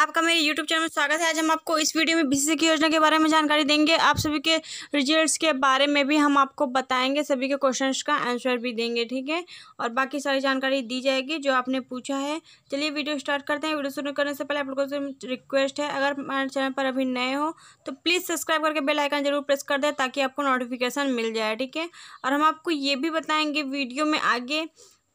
आपका मेरे YouTube channel में स्वागत है आज हम आपको इस वीडियो में बीसी की योजना के बारे में जानकारी देंगे आप सभी के रिजल्ट्स के बारे में भी हम आपको बताएंगे सभी के क्वेश्चंस का आंसर भी देंगे ठीक है और बाकी सारी जानकारी दी जाएगी जो आपने पूछा है चलिए वीडियो स्टार्ट करते हैं वीडियो शुरू करने से पहले आप लोगों से रिक्वेस्ट है अगर हमारे चैनल पर अभी नए हो तो प्लीज़ सब्सक्राइब करके बेलाइकन जरूर प्रेस कर दें ताकि आपको नोटिफिकेशन मिल जाए ठीक है और हम आपको ये भी बताएँगे वीडियो में आगे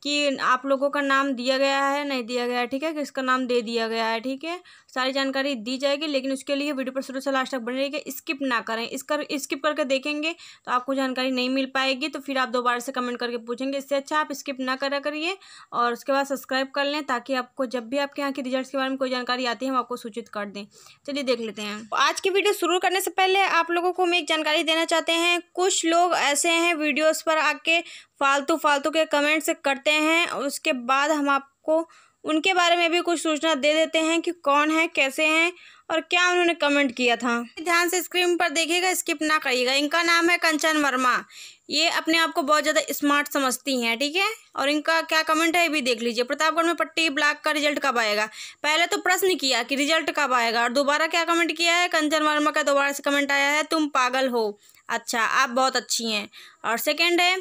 कि आप लोगों का नाम दिया गया है नहीं दिया गया है ठीक है किसका नाम दे दिया गया है ठीक है सारी जानकारी दी जाएगी लेकिन उसके लिए वीडियो पर शुरू से लास्ट तक बने रहिएगा स्किप ना करें इस कर स्किप करके देखेंगे तो आपको जानकारी नहीं मिल पाएगी तो फिर आप दोबारा से कमेंट करके पूछेंगे इससे अच्छा आप स्किप ना करा करिए और उसके बाद सब्सक्राइब कर लें ताकि आपको जब भी आपके यहाँ के रिजल्ट के बारे में कोई जानकारी आती है हम आपको सूचित कर दें चलिए देख लेते हैं तो आज की वीडियो शुरू करने से पहले आप लोगों को हम एक जानकारी देना चाहते हैं कुछ लोग ऐसे हैं वीडियोज़ पर आके फालतू फालतू के कमेंट्स करते हैं और उसके बाद हम आपको उनके बारे में भी कुछ सूचना दे देते हैं कि कौन है कैसे हैं और क्या उन्होंने कमेंट किया था ध्यान से स्क्रीन पर देखिएगा स्किप ना करिएगा इनका नाम है कंचन वर्मा ये अपने आप को बहुत ज़्यादा स्मार्ट समझती हैं ठीक है थीके? और इनका क्या कमेंट है ये भी देख लीजिए प्रतापगढ़ में पट्टी ब्लॉक का रिजल्ट कब आएगा पहले तो प्रश्न किया कि रिजल्ट कब आएगा और दोबारा क्या कमेंट किया है कंचन वर्मा का दोबारा से कमेंट आया है तुम पागल हो अच्छा आप बहुत अच्छी हैं और सेकेंड है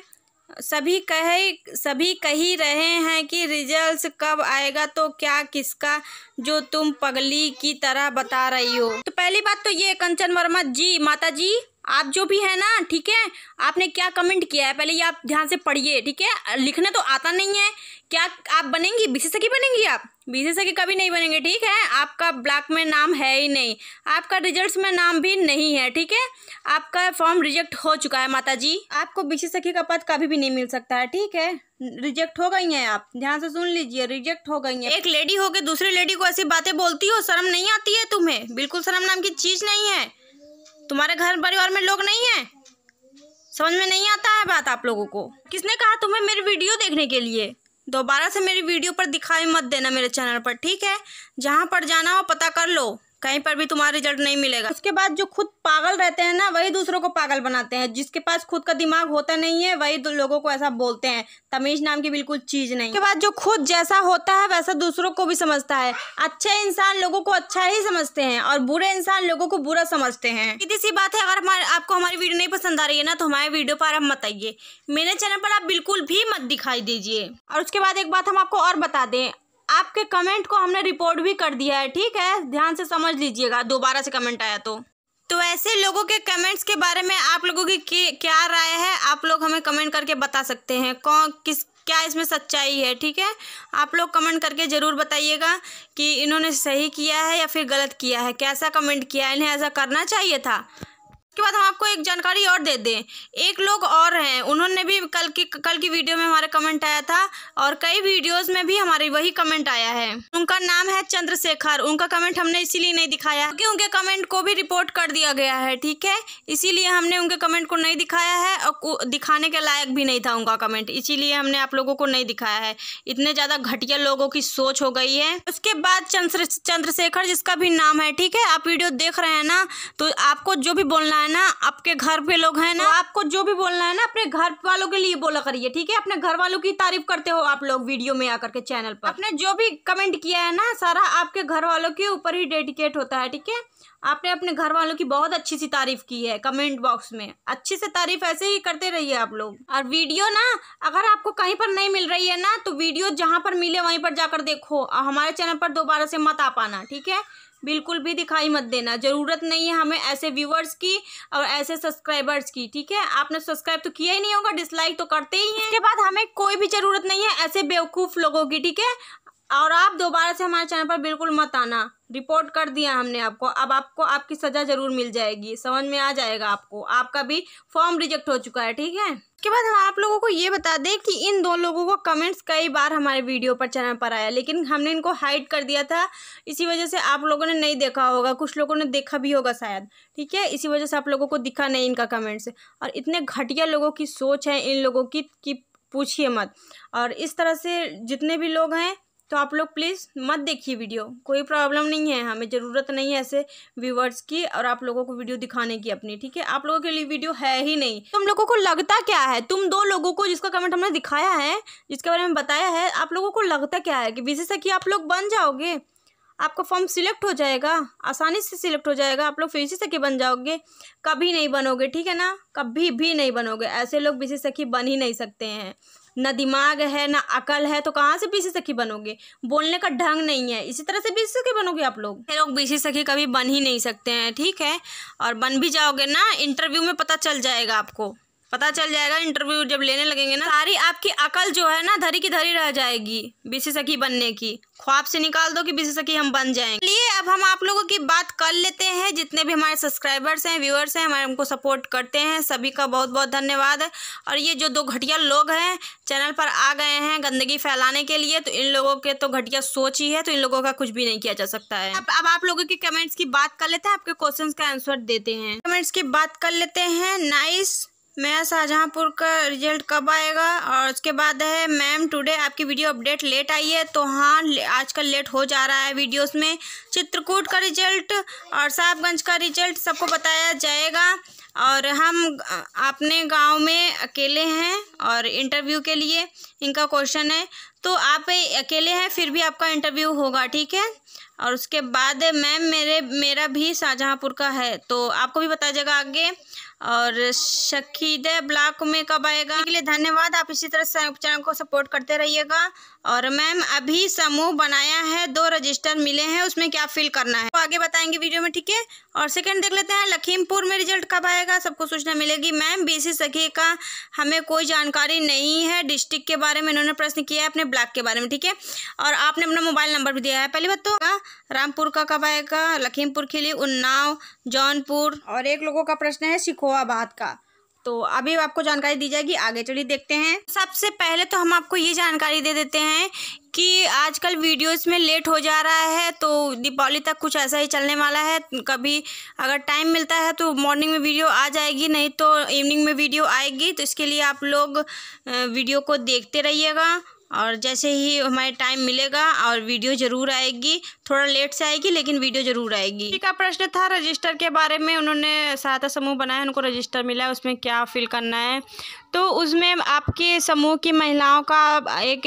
सभी कहे सभी कही रहे हैं कि रिजल्ट्स कब आएगा तो क्या किसका जो तुम पगली की तरह बता रही हो तो पहली बात तो ये कंचन वर्मा जी माता जी आप जो भी है ना ठीक है आपने क्या कमेंट किया है पहले ये आप ध्यान से पढ़िए ठीक है लिखना तो आता नहीं है क्या आप बनेंगी विशेषज्ञ बनेंगी आप विशेषज्ञ कभी नहीं बनेंगे ठीक है आपका ब्लॉक में नाम है ही नहीं आपका रिजल्ट्स में नाम भी नहीं है ठीक है आपका फॉर्म रिजेक्ट हो चुका है माता जी आपको विशेषज्ञ का पद कभी भी नहीं मिल सकता है ठीक है रिजेक्ट हो गई हैं आप ध्यान से सुन लीजिए रिजेक्ट हो गई हैं एक लेडी होके दूसरी लेडी को ऐसी बातें बोलती हो शर्म नहीं आती है तुम्हें बिल्कुल शर्म नाम की चीज़ नहीं है तुम्हारे घर परिवार में लोग नहीं हैं समझ में नहीं आता है बात आप लोगों को किसने कहा तुम्हें मेरी वीडियो देखने के लिए दोबारा से मेरी वीडियो पर दिखाई मत देना मेरे चैनल पर ठीक है जहाँ पर जाना हो पता कर लो कहीं पर भी तुम्हारा रिजल्ट नहीं मिलेगा उसके बाद जो खुद पागल रहते हैं ना वही दूसरों को पागल बनाते हैं जिसके पास खुद का दिमाग होता नहीं है वही लोगों को ऐसा बोलते हैं तमीज नाम की बिल्कुल चीज नहीं उसके बाद जो खुद जैसा होता है वैसा दूसरों को भी समझता है अच्छे इंसान लोगों को अच्छा ही समझते हैं और बुरे इंसान लोगों को बुरा समझते हैं सीधी सी बात है अगर आपको हमारी वीडियो नहीं पसंद आ रही है ना तो हमारे वीडियो पर आप मत आइए मेरे चैनल पर आप बिल्कुल भी मत दिखाई दीजिए और उसके बाद एक बात हम आपको और बता दें आपके कमेंट को हमने रिपोर्ट भी कर दिया है ठीक है ध्यान से समझ लीजिएगा दोबारा से कमेंट आया तो तो ऐसे लोगों के कमेंट्स के बारे में आप लोगों की क्या राय है आप लोग हमें कमेंट करके बता सकते हैं कौन किस क्या इसमें सच्चाई है ठीक है आप लोग कमेंट करके ज़रूर बताइएगा कि इन्होंने सही किया है या फिर गलत किया है कैसा कमेंट किया है इन्हें ऐसा करना चाहिए था उसके बाद हम आपको एक जानकारी और दे दें एक लोग और हैं उन्होंने भी कल की कल की वीडियो में हमारे कमेंट आया था और कई वीडियोस में भी हमारे वही कमेंट आया है उनका नाम है चंद्रशेखर उनका कमेंट हमने इसीलिए नहीं दिखाया क्योंकि उनके कमेंट को भी रिपोर्ट कर दिया गया है ठीक है इसीलिए हमने उनके कमेंट को नहीं दिखाया है और दिखाने के लायक भी नहीं था उनका कमेंट इसीलिए हमने आप लोगों को नहीं दिखाया है इतने ज़्यादा घटिया लोगों की सोच हो गई है उसके बाद चंद्रशेखर जिसका भी नाम है ठीक है आप वीडियो देख रहे हैं ना तो आपको जो भी बोलना है ना आपके घर पे लोग हैं ना तो आपको जो भी बोलना है ना अपने घर वालों के लिए बोला करिए ठीक है अपने घर वालों की तारीफ करते हो आप लोग वीडियो में आकर के चैनल पर आपने जो भी कमेंट किया है ना सारा आपके घर वालों के ऊपर ही डेडिकेट होता है ठीक है आपने अपने घर वालों की बहुत अच्छी सी तारीफ की है कमेंट बॉक्स में अच्छी से तारीफ ऐसे ही करते रहिए आप लोग और वीडियो ना अगर आपको कहीं पर नहीं मिल रही है ना तो वीडियो जहाँ पर मिले वहीं पर जाकर देखो और हमारे चैनल पर दोबारा से मत आ पाना ठीक है बिल्कुल भी दिखाई मत देना ज़रूरत नहीं है हमें ऐसे व्यूअर्स की और ऐसे सब्सक्राइबर्स की ठीक है आपने सब्सक्राइब तो किया ही नहीं होगा डिसलाइक तो करते ही हैं इसके बाद हमें कोई भी ज़रूरत नहीं है ऐसे बेवकूफ़ लोगों की ठीक है और आप दोबारा से हमारे चैनल पर बिल्कुल मत आना रिपोर्ट कर दिया हमने आपको अब आपको आपकी सज़ा ज़रूर मिल जाएगी समझ में आ जाएगा आपको आपका भी फॉर्म रिजेक्ट हो चुका है ठीक है उसके बाद हम आप लोगों को ये बता दें कि इन दो लोगों को कमेंट्स कई बार हमारे वीडियो पर चैनल पर आया लेकिन हमने इनको हाइड कर दिया था इसी वजह से आप लोगों ने नहीं देखा होगा कुछ लोगों ने देखा भी होगा शायद ठीक है इसी वजह से आप लोगों को दिखा नहीं इनका कमेंट्स और इतने घटिया लोगों की सोच है इन लोगों की कि पूछिए मत और इस तरह से जितने भी लोग हैं तो आप लोग प्लीज़ मत देखिए वीडियो कोई प्रॉब्लम नहीं है हमें ज़रूरत नहीं है ऐसे व्यूवर्स की और आप लोगों को वीडियो दिखाने की अपनी ठीक है आप लोगों के लिए वीडियो है ही नहीं तुम तो लोगों को लगता क्या है तुम दो लोगों को जिसका कमेंट हमने दिखाया है जिसके बारे में बताया है आप लोगों को लगता क्या है कि विशेषज्ञ आप लोग बन जाओगे आपका फॉर्म सिलेक्ट हो जाएगा आसानी से सिलेक्ट हो जाएगा आप लोग विशेष सखी बन जाओगे कभी नहीं बनोगे ठीक है ना कभी भी नहीं बनोगे ऐसे लोग विशेषज्ञ सखी बन ही नहीं सकते हैं ना दिमाग है ना अकल है तो कहाँ से बीसी सखी बनोगे बोलने का ढंग नहीं है इसी तरह से बीसी सखी बनोगे आप लोग ये लोग बीसी सखी कभी बन ही नहीं सकते हैं ठीक है और बन भी जाओगे ना इंटरव्यू में पता चल जाएगा आपको पता चल जाएगा इंटरव्यू जब लेने लगेंगे ना सारी आपकी अकल जो है ना धरी की धरी रह जाएगी विशेषज्ञ बनने की ख्वाब से निकाल दो कि विशेषज्ञ हम बन जाएंगे चलिए अब हम आप लोगों की बात कर लेते हैं जितने भी हमारे सब्सक्राइबर्स हैं व्यूअर्स हैं हमारे हमको सपोर्ट करते हैं सभी का बहुत बहुत धन्यवाद है और ये जो दो घटिया लोग हैं चैनल पर आ गए हैं गंदगी फैलाने के लिए तो इन लोगों के तो घटिया सोच ही है तो इन लोगों का कुछ भी नहीं किया जा सकता है अब अब आप लोगों की कमेंट्स की बात कर लेते हैं आपके क्वेश्चन का आंसर देते हैं कमेंट्स की बात कर लेते हैं नाइस मेरा शाहजहाँपुर का रिजल्ट कब आएगा और उसके बाद है मैम टुडे आपकी वीडियो अपडेट लेट आई है तो हाँ आजकल लेट हो जा रहा है वीडियोस में चित्रकूट का रिजल्ट और साहबगंज का रिजल्ट सबको बताया जाएगा और हम अपने गांव में अकेले हैं और इंटरव्यू के लिए इनका क्वेश्चन है तो आप अकेले हैं फिर भी आपका इंटरव्यू होगा ठीक है और उसके बाद मैम मेरे मेरा भी शाहजहाँपुर का है तो आपको भी बताया जाएगा आगे और शखीदे ब्लॉक में कब आएगा के लिए धन्यवाद आप इसी तरह चैनल को सपोर्ट करते रहिएगा और मैम अभी समूह बनाया है दो रजिस्टर मिले हैं उसमें क्या फिल करना है तो आगे बताएंगे वीडियो में ठीक है और सेकंड देख लेते हैं लखीमपुर में रिजल्ट कब आएगा सबको सूचना मिलेगी मैम बीसी सखी का हमें कोई जानकारी नहीं है डिस्ट्रिक्ट के बारे में इन्होंने प्रश्न किया है अपने ब्लॉक के बारे में ठीक है और आपने अपना मोबाइल नंबर भी दिया है पहली बात तो रामपुर का कब आएगा लखीमपुर के लिए उन्नाव जौनपुर और एक लोगों का प्रश्न है सिखोआबाद का तो अभी आपको जानकारी दी जाएगी आगे चलिए देखते हैं सबसे पहले तो हम आपको ये जानकारी दे देते हैं कि आजकल वीडियोस में लेट हो जा रहा है तो दीपावली तक कुछ ऐसा ही चलने वाला है कभी अगर टाइम मिलता है तो मॉर्निंग में वीडियो आ जाएगी नहीं तो इवनिंग में वीडियो आएगी तो इसके लिए आप लोग वीडियो को देखते रहिएगा और जैसे ही हमारे टाइम मिलेगा और वीडियो ज़रूर आएगी थोड़ा लेट से आएगी लेकिन वीडियो ज़रूर आएगी का प्रश्न था रजिस्टर के बारे में उन्होंने सहायता समूह बनाया उनको रजिस्टर मिला है उसमें क्या फिल करना है तो उसमें आपके समूह की महिलाओं का एक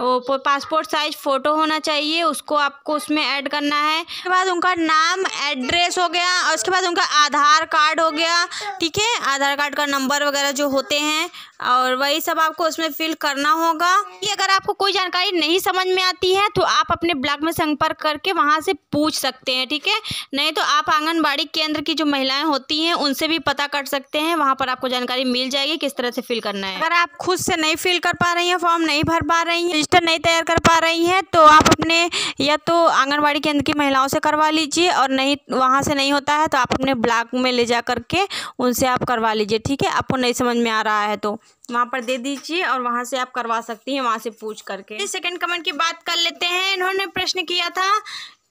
पासपोर्ट साइज फ़ोटो होना चाहिए उसको आपको उसमें ऐड करना है उसके बाद उनका नाम एड्रेस हो गया और उसके बाद उनका आधार कार्ड हो गया ठीक है आधार कार्ड का नंबर वगैरह जो होते हैं और वही सब आपको उसमें फिल करना होगा ये अगर आपको कोई जानकारी नहीं समझ में आती है तो आप अपने ब्लॉक में संपर्क करके वहाँ से पूछ सकते हैं ठीक है नहीं तो आप आंगनबाड़ी केंद्र की जो महिलाएं होती हैं उनसे भी पता कर सकते हैं वहाँ पर आपको जानकारी मिल जाएगी किस तरह से फिल करना है अगर आप खुद से नहीं फिल कर पा रही हैं फॉर्म नहीं भर पा रही हैं रजिस्टर नहीं तैयार कर पा रही हैं तो आप अपने या तो आंगनबाड़ी केंद्र की महिलाओं से करवा लीजिए और नहीं वहाँ से नहीं होता है तो आप अपने ब्लॉक में ले जा करके उनसे आप करवा लीजिए ठीक है आपको नहीं समझ में आ रहा है तो वहाँ पर दे दीजिए और वहाँ से आप करवा सकती हैं वहाँ से पूछ करके सेकंड कमेंट की बात कर लेते हैं इन्होंने प्रश्न किया था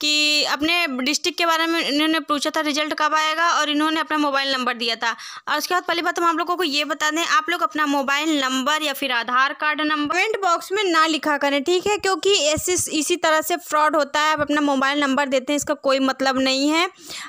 कि अपने डिस्ट्रिक्ट के बारे में इन्होंने पूछा था रिजल्ट कब आएगा और इन्होंने अपना मोबाइल नंबर दिया था और उसके बाद पहली बात तो हम आप लोगों को ये बता दें आप लोग अपना मोबाइल नंबर या फिर Aadhaar card number comment box में ना लिखा करें ठीक है क्योंकि ऐसे इसी तरह से फ्रॉड होता है आप अपना मोबाइल नंबर देते हैं इसका कोई मतलब नहीं है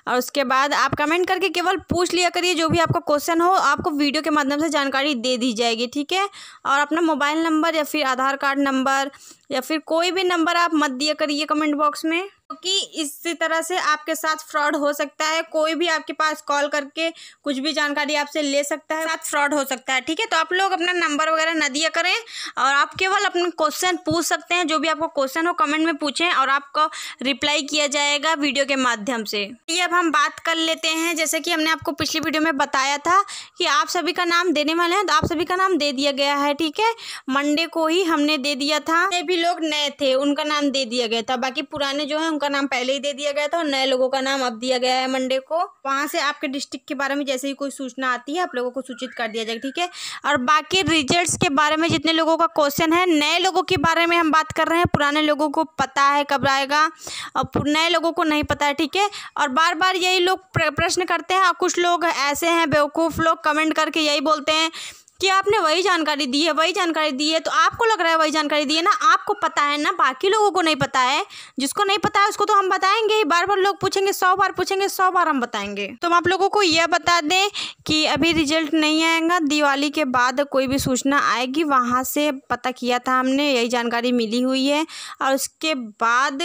और उसके बाद आप कमेंट करके केवल पूछ लिया करिए जो भी आपका क्वेश्चन हो आपको वीडियो के माध्यम से जानकारी दे दी जाएगी ठीक है और अपना मोबाइल नंबर या फिर आधार कार्ड नंबर या फिर कोई भी नंबर आप मत दिया करिए कमेंट बॉक्स में क्योंकि इसी तरह से आपके साथ फ्रॉड हो सकता है कोई भी आपके पास कॉल करके कुछ भी जानकारी आपसे ले सकता है साथ फ्रॉड हो सकता है ठीक है तो आप लोग अपना नंबर वगैरह न दिया करें और आप केवल अपने क्वेश्चन पूछ सकते हैं जो भी आपको क्वेश्चन हो कमेंट में पूछें और आपको रिप्लाई किया जाएगा वीडियो के माध्यम से ये अब हम बात कर लेते हैं जैसे कि हमने आपको पिछली वीडियो में बताया था कि आप सभी का नाम देने वाले हैं तो आप सभी का नाम दे दिया गया है ठीक है मंडे को ही हमने दे दिया था भी लोग नए थे उनका नाम दे दिया गया था बाकी पुराने जो है उनका नाम पहले ही दे दिया गया था और नए लोगों का नाम अब दिया गया है मंडे को वहाँ से आपके डिस्ट्रिक्ट के बारे में जैसे ही कोई सूचना आती है आप लोगों को सूचित कर दिया जाएगा ठीक है और बाकी रिजल्ट के बारे में जितने लोगों का क्वेश्चन है नए लोगों के बारे में हम बात कर रहे हैं पुराने लोगों को पता है कब आएगा और नए लोगों को नहीं पता है ठीक है और बार बार यही लोग प्रश्न करते हैं और कुछ लोग ऐसे हैं बेवकूफ़ लोग कमेंट करके यही बोलते हैं कि आपने वही जानकारी दी है वही जानकारी दी है तो आपको लग रहा है वही जानकारी दी है ना आपको पता है ना बाकी लोगों को नहीं पता है जिसको नहीं पता है उसको तो हम बताएंगे ही बार बार लोग पूछेंगे सौ बार पूछेंगे सौ बार हम बताएंगे तो हम आप लोगों को यह बता दें कि अभी रिजल्ट नहीं आएगा दिवाली के बाद कोई भी सूचना आएगी वहाँ से पता किया था हमने यही जानकारी मिली हुई है और उसके बाद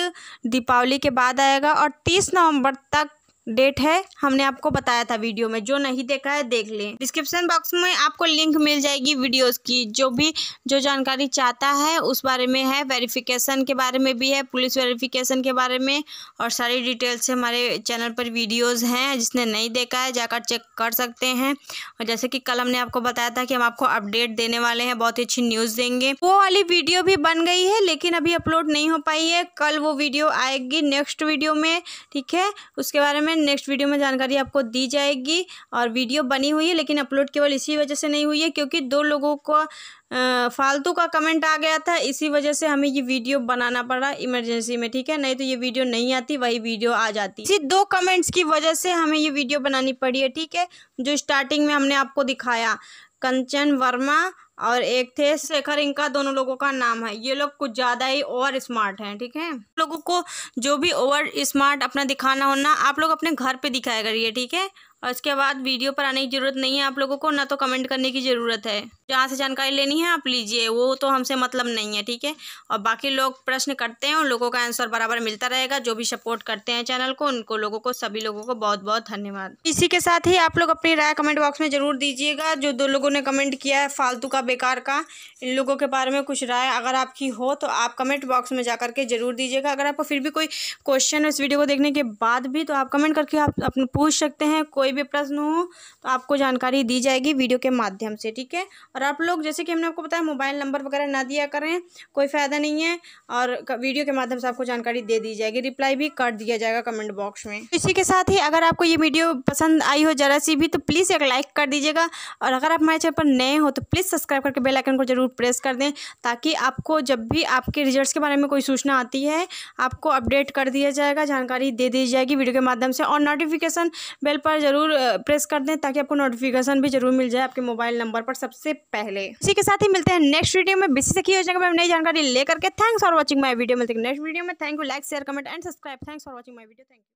दीपावली के बाद आएगा और तीस नवम्बर तक डेट है हमने आपको बताया था वीडियो में जो नहीं देखा है देख लें डिस्क्रिप्शन बॉक्स में आपको लिंक मिल जाएगी वीडियोस की जो भी जो जानकारी चाहता है उस बारे में है वेरिफिकेशन के बारे में भी है पुलिस वेरिफिकेशन के बारे में और सारी डिटेल्स हमारे चैनल पर वीडियोस हैं जिसने नहीं देखा है जाकर चेक कर सकते हैं और जैसे कि कल हमने आपको बताया था कि हम आपको अपडेट देने वाले हैं बहुत ही अच्छी न्यूज़ देंगे वो वाली वीडियो भी बन गई है लेकिन अभी अपलोड नहीं हो पाई है कल वो वीडियो आएगी नेक्स्ट वीडियो में ठीक है उसके बारे में फ्रेंड नेक्स्ट वीडियो में जानकारी आपको दी जाएगी और वीडियो बनी हुई है लेकिन अपलोड केवल इसी वजह से नहीं हुई है क्योंकि दो लोगों का फालतू का कमेंट आ गया था इसी वजह से हमें ये वीडियो बनाना पड़ा इमरजेंसी में ठीक है नहीं तो ये वीडियो नहीं आती वही वीडियो आ जाती इसी दो कमेंट्स की वजह से हमें ये वीडियो बनानी पड़ी है ठीक है जो स्टार्टिंग में हमने आपको दिखाया कंचन वर्मा और एक थे शेखर इनका दोनों लोगों का नाम है ये लोग कुछ ज़्यादा ही ओवर स्मार्ट हैं ठीक है लोगों को जो भी ओवर स्मार्ट अपना दिखाना होना आप लोग अपने घर पे दिखाया करिए ठीक है और इसके बाद वीडियो पर आने की ज़रूरत नहीं है आप लोगों को ना तो कमेंट करने की ज़रूरत है जहाँ से जानकारी लेनी है आप लीजिए वो तो हमसे मतलब नहीं है ठीक है और बाकी लोग प्रश्न करते हैं उन लोगों का आंसर बराबर मिलता रहेगा जो भी सपोर्ट करते हैं चैनल को उनको लोगों को सभी लोगों को बहुत बहुत धन्यवाद इसी के साथ ही आप लोग अपनी राय कमेंट बॉक्स में ज़रूर दीजिएगा जो दो लोगों ने कमेंट किया है फालतू का बेकार का इन लोगों के बारे में कुछ राय अगर आपकी हो तो आप कमेंट बॉक्स में जा करके ज़रूर दीजिएगा अगर आपको फिर भी कोई क्वेश्चन इस वीडियो को देखने के बाद भी तो आप कमेंट करके आप अपने पूछ सकते हैं कोई भी प्रश्न हो तो आपको जानकारी दी जाएगी वीडियो के माध्यम से ठीक है और आप लोग जैसे कि हमने आपको बताया मोबाइल नंबर वगैरह ना दिया करें कोई फ़ायदा नहीं है और वीडियो के माध्यम से आपको जानकारी दे दी जाएगी रिप्लाई भी कर दिया जाएगा कमेंट बॉक्स में इसी के साथ ही अगर आपको ये वीडियो पसंद आई हो ज़रा सी भी तो प्लीज़ एक लाइक कर दीजिएगा और अगर आप हमारे चैनल पर नए हो तो प्लीज़ सब्सक्राइब करके बेल आइकन को ज़रूर प्रेस कर दें ताकि आपको जब भी आपके रिजल्ट्स के बारे में कोई सूचना आती है आपको अपडेट कर दिया जाएगा जानकारी दे दी जाएगी वीडियो के माध्यम से और नोटिफिकेशन बेल पर जरूर ज़रूर प्रेस कर दें ताकि आपको नोटिफिकेशन भी जरूर मिल जाए आपके मोबाइल नंबर पर सबसे पहले इसी के साथ ही मिलते हैं नेक्स्ट वीडियो में बिजी से की योजना में नई जानकारी लेकर के thanks for watching my video मिलते हैं नेक्स्ट वीडियो में thank you like share comment and subscribe thanks for watching my video thank you